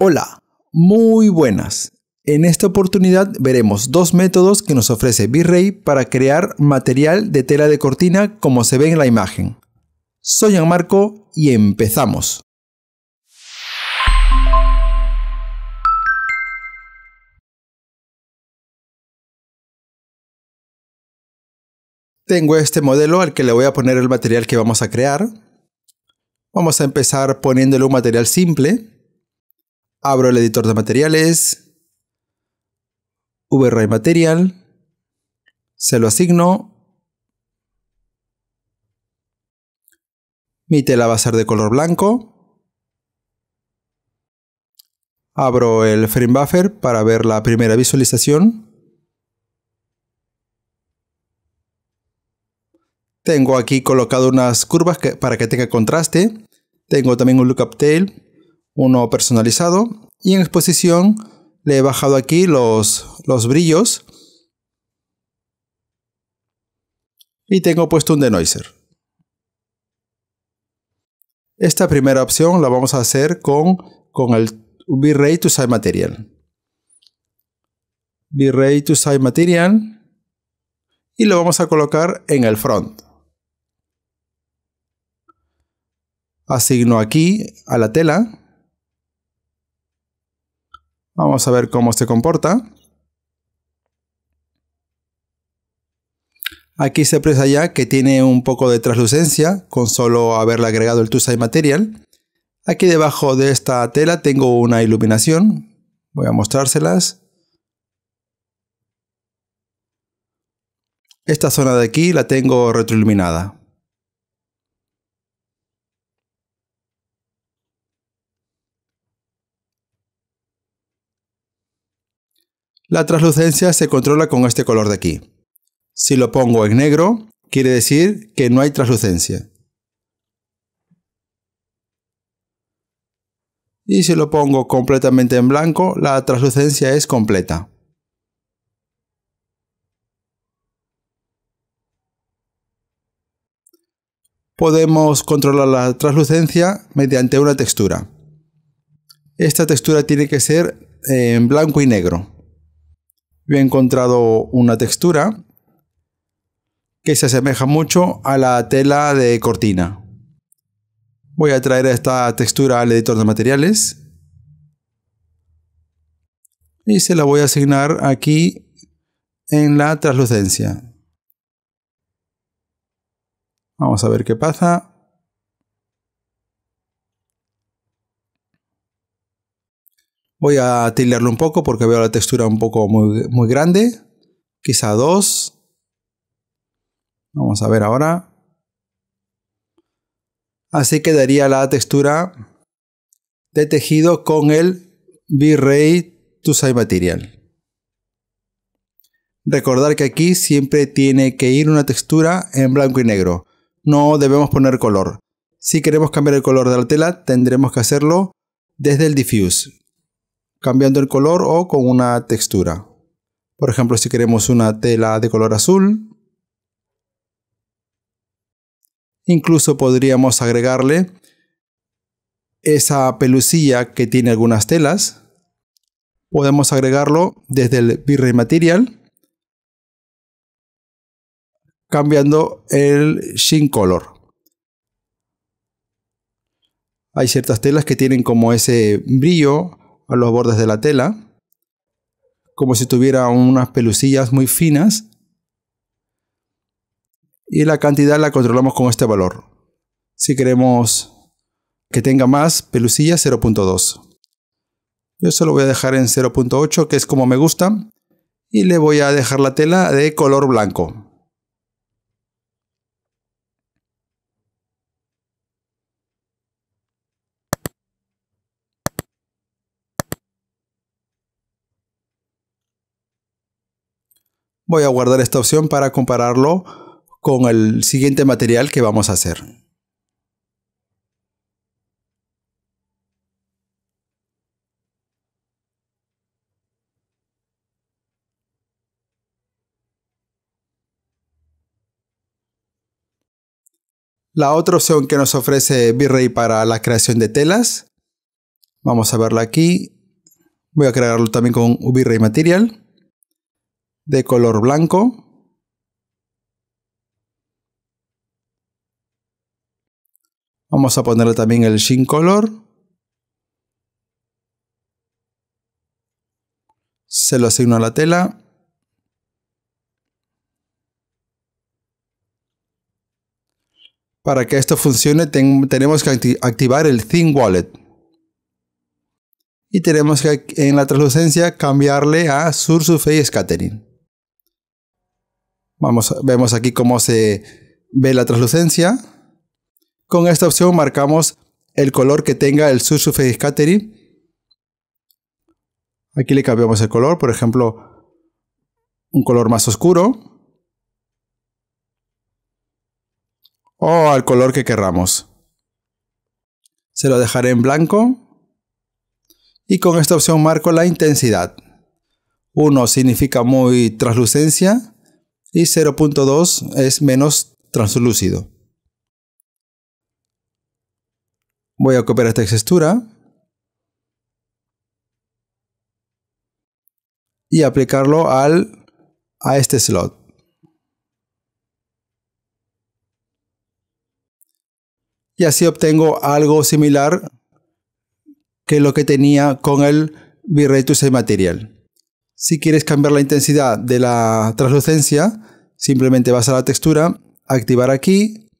Hola, muy buenas. En esta oportunidad veremos dos métodos que nos ofrece V-Ray para crear material de tela de cortina como se ve en la imagen. Soy Marco y empezamos. Tengo este modelo al que le voy a poner el material que vamos a crear. Vamos a empezar poniéndole un material simple Abro el editor de materiales. VRay Material. Se lo asigno. Mi tela va a ser de color blanco. Abro el frame buffer para ver la primera visualización. Tengo aquí colocado unas curvas para que tenga contraste. Tengo también un lookup tail uno personalizado. Y en exposición le he bajado aquí los, brillos. Y tengo puesto un denoiser. Esta primera opción la vamos a hacer con, con el V-Ray to side Material. V-Ray to side Material. Y lo vamos a colocar en el front. Asigno aquí a la tela Vamos a ver cómo se comporta. Aquí se aprecia ya que tiene un poco de translucencia con solo haberle agregado el Tusai Material. Aquí debajo de esta tela tengo una iluminación. Voy a mostrárselas. Esta zona de aquí la tengo retroiluminada. La translucencia se controla con este color de aquí. Si lo pongo en negro, quiere decir que no hay translucencia. Y si lo pongo completamente en blanco, la translucencia es completa. Podemos controlar la translucencia mediante una textura. Esta textura tiene que ser eh, en blanco y negro he encontrado una textura que se asemeja mucho a la tela de cortina. Voy a traer esta textura al editor de materiales y se la voy a asignar aquí en la translucencia. Vamos a ver qué pasa. Voy a tildearlo un poco porque veo la textura un poco muy, grande. Quizá 2, Vamos a ver ahora. Así quedaría la textura de tejido con el V-Ray Tusai Material. Recordar que aquí siempre tiene que ir una textura en blanco y negro. No debemos poner color. Si queremos cambiar el color de la tela, tendremos que hacerlo desde el diffuse cambiando el color o con una textura. Por ejemplo, si queremos una tela de color azul, incluso podríamos agregarle esa pelucilla que tiene algunas telas. Podemos agregarlo desde el V-Ray Material, cambiando el shin Color. Hay ciertas telas que tienen como ese brillo a los bordes de la tela, como si tuviera unas pelucillas muy finas. Y la cantidad la controlamos con este valor. Si queremos que tenga más pelucilla 0.2. Yo solo voy a dejar en 0.8, que es como me gusta. Y le voy a dejar la tela de color blanco. Voy a guardar esta opción para compararlo con el siguiente material que vamos a hacer. La otra opción que nos ofrece V-Ray para la creación de telas. Vamos a verla aquí. Voy a crearlo también con V-Ray Material de color blanco. Vamos a ponerle también el Shin Color. Se lo asigno a la tela. Para que esto funcione tenemos que activar el Thin Wallet. Y tenemos que en la translucencia cambiarle a Surface Face Scattering vemos aquí cómo se ve la translucencia. Con esta opción marcamos el color que tenga el subsurface scattering. Aquí le cambiamos el color, por ejemplo, un color más oscuro. O al color que querramos. Se lo dejaré en blanco. Y con esta opción marco la intensidad. 1 significa muy translucencia y 0.2 es menos translúcido. Voy a copiar esta textura y aplicarlo al, a este slot. Y así obtengo algo similar que lo que tenía con el to en material. Si quieres cambiar la intensidad de la translucencia, simplemente vas a la textura, activar aquí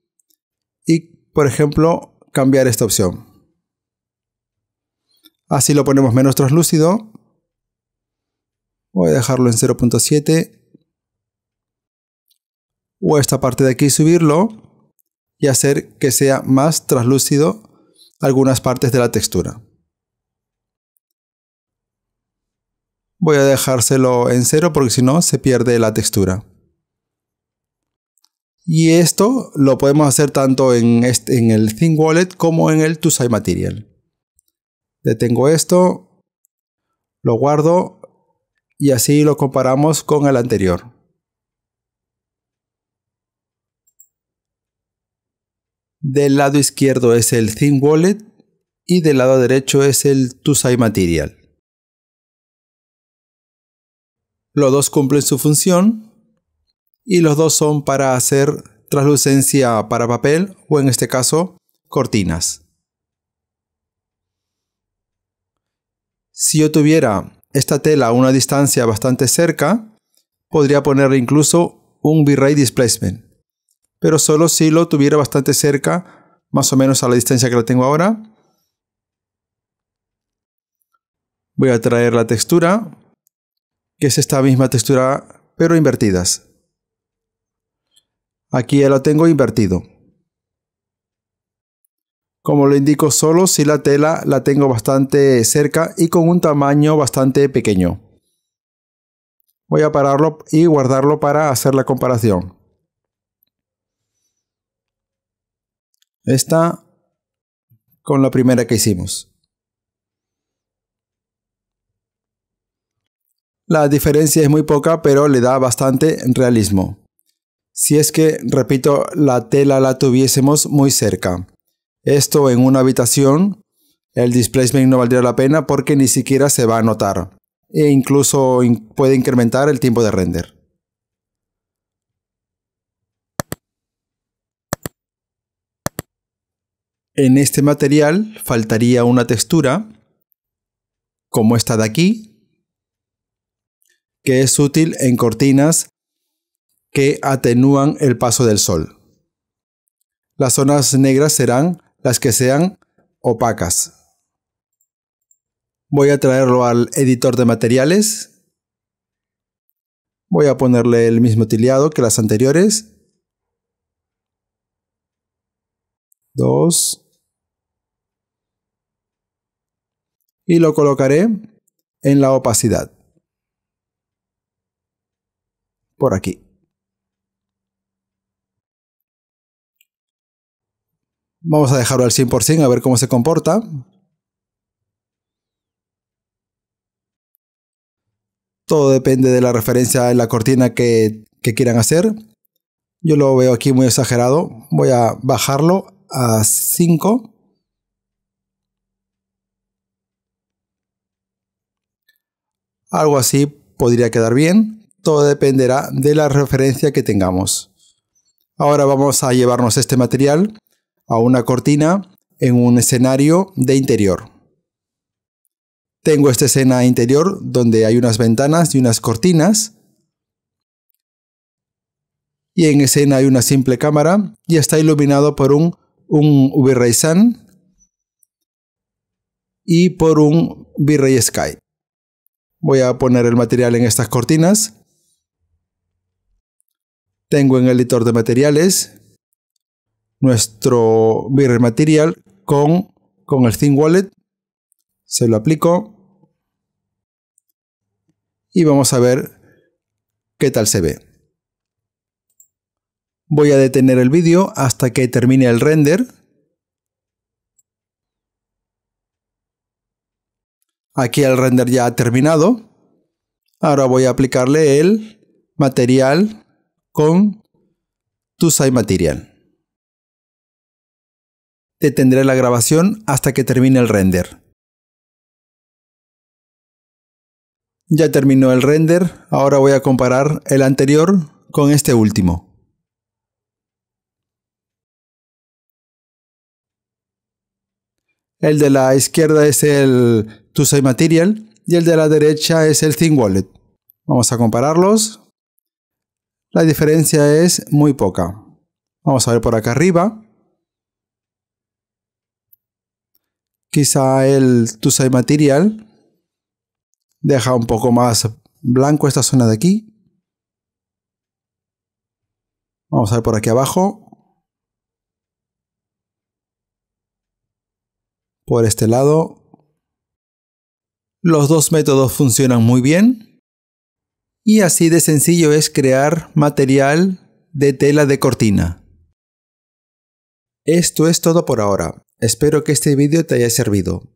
y, por ejemplo, cambiar esta opción. Así lo ponemos menos translúcido. Voy a dejarlo en 0.7. O esta parte de aquí subirlo y hacer que sea más translúcido algunas partes de la textura. Voy a dejárselo en cero porque si no se pierde la textura. Y esto lo podemos hacer tanto en, este, el Thin Wallet como en el ToSize Material. Detengo esto, lo guardo y así lo comparamos con el anterior. Del lado izquierdo es el Thin Wallet y del lado derecho es el ToSize Material. los dos cumplen su función y los dos son para hacer translucencia para papel o en este caso cortinas. Si yo tuviera esta tela a una distancia bastante cerca, podría ponerle incluso un V-Ray Displacement, pero solo si lo tuviera bastante cerca, más o menos a la distancia que la tengo ahora. Voy a traer la textura que es esta misma textura pero invertidas. Aquí ya la tengo invertido. Como lo indico solo si la tela la tengo bastante cerca y con un tamaño bastante pequeño. Voy a pararlo y guardarlo para hacer la comparación. Esta con la primera que hicimos. La diferencia es muy poca, pero le da bastante realismo. Si es que, repito, la tela la tuviésemos muy cerca. Esto en una habitación, el displacement no valdría la pena porque ni siquiera se va a notar. E incluso puede incrementar el tiempo de render. En este material faltaría una textura, como esta de aquí, que es útil en cortinas que atenúan el paso del sol. Las zonas negras serán las que sean opacas. Voy a traerlo al editor de materiales. Voy a ponerle el mismo tileado que las anteriores. 2. Y lo colocaré en la opacidad por aquí. Vamos a dejarlo al 100% a ver cómo se comporta. Todo depende de la referencia en la cortina que, quieran hacer. Yo lo veo aquí muy exagerado. Voy a bajarlo a 5. Algo así podría quedar bien todo dependerá de la referencia que tengamos. Ahora vamos a llevarnos este material a una cortina en un escenario de interior. Tengo esta escena interior donde hay unas ventanas y unas cortinas. Y en escena hay una simple cámara y está iluminado por un, un Sun y por un V-Ray Sky. Voy a poner el material en estas cortinas tengo en el editor de materiales nuestro mirror material con, con el Thin Wallet. Se lo aplico. Y vamos a ver qué tal se ve. Voy a detener el vídeo hasta que termine el render. Aquí el render ya ha terminado. Ahora voy a aplicarle el material con Sai Material. Detendré la grabación hasta que termine el render. Ya terminó el render, ahora voy a comparar el anterior con este último. El de la izquierda es el Sai Material y el de la derecha es el Thin Wallet. Vamos a compararlos. La diferencia es muy poca. Vamos a ver por acá arriba. Quizá el Tusai Material deja un poco más blanco esta zona de aquí. Vamos a ver por aquí abajo. Por este lado. Los dos métodos funcionan muy bien. Y así de sencillo es crear material de tela de cortina. Esto es todo por ahora. Espero que este vídeo te haya servido.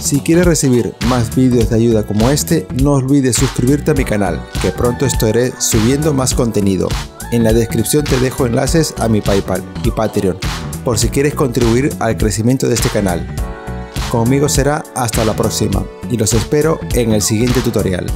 Si quieres recibir más vídeos de ayuda como este, no olvides suscribirte a mi canal, que pronto estaré subiendo más contenido. En la descripción te dejo enlaces a mi Paypal y Patreon, por si quieres contribuir al crecimiento de este canal. Conmigo será hasta la próxima y los espero en el siguiente tutorial.